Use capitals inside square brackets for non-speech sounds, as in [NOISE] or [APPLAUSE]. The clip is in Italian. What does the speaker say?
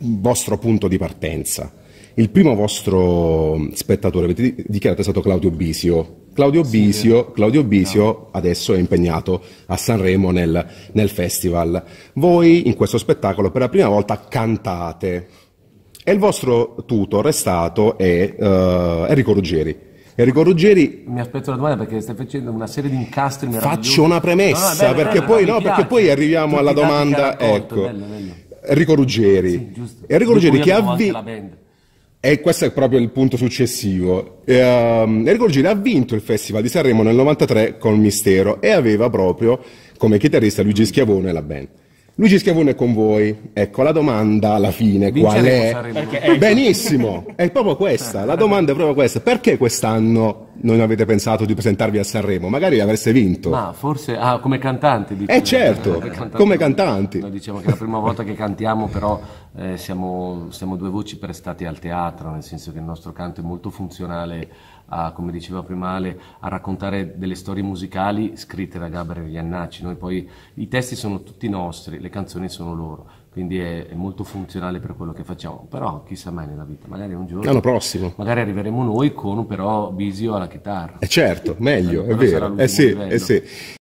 vostro punto di partenza. Il primo vostro spettatore, avete dichiarato, è stato Claudio Bisio. Claudio Bisio, Claudio Bisio adesso è impegnato a Sanremo nel, nel festival. Voi in questo spettacolo per la prima volta cantate e il vostro tutor è stato è, uh, Enrico Ruggeri. Enrico Ruggeri. Mi aspetto la domanda perché stai facendo una serie di incastri Faccio una premessa no, no, bello, perché, bello, poi, no, perché, poi, arriviamo Tutti alla domanda. Raccolto, ecco. bello, Enrico Ruggeri. Sì, Enrico Ruggeri che ha vinto... E questo è proprio il punto successivo. Eh, Enrico Ruggeri ha vinto il Festival di Sanremo nel 93 con Mistero e aveva proprio come chitarrista Luigi Schiavone e la band. Luigi Schiavone è con voi. Ecco, la domanda alla fine qual è? Benissimo, è proprio questa. La domanda è proprio questa. Perché quest'anno non avete pensato di presentarvi a Sanremo, magari avreste vinto. Ma forse, ah, come cantanti dico. Eh certo, [LAUGHS] cantanti, come cantanti. No, diciamo che è la prima volta che cantiamo, però eh, siamo, siamo, due voci prestate al teatro, nel senso che il nostro canto è molto funzionale, a, come diceva prima Ale, a raccontare delle storie musicali scritte da Gabriele Iannacci. Noi poi i testi sono tutti nostri, le canzoni sono loro quindi è, è, molto funzionale per quello che facciamo. Però chissà mai nella vita, magari un giorno. L'anno prossimo. Magari arriveremo noi con però Bisio alla, chitarra. Eh certo, meglio, eh, è vero. Eh sì, eh sì.